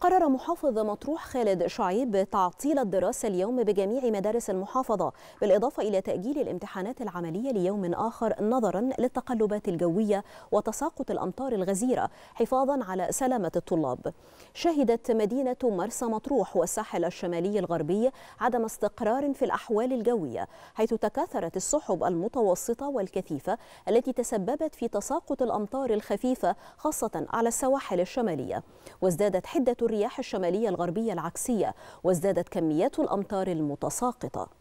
قرر محافظ مطروح خالد شعيب تعطيل الدراسة اليوم بجميع مدارس المحافظة بالإضافة إلى تأجيل الامتحانات العملية ليوم آخر نظرا للتقلبات الجوية وتساقط الأمطار الغزيرة حفاظا على سلامة الطلاب شهدت مدينة مرسى مطروح والساحل الشمالي الغربي عدم استقرار في الأحوال الجوية حيث تكاثرت السحب المتوسطة والكثيفة التي تسببت في تساقط الأمطار الخفيفة خاصة على السواحل الشمالية وازدادت حدة الرياح الشمالية الغربية العكسية وازدادت كميات الأمطار المتساقطة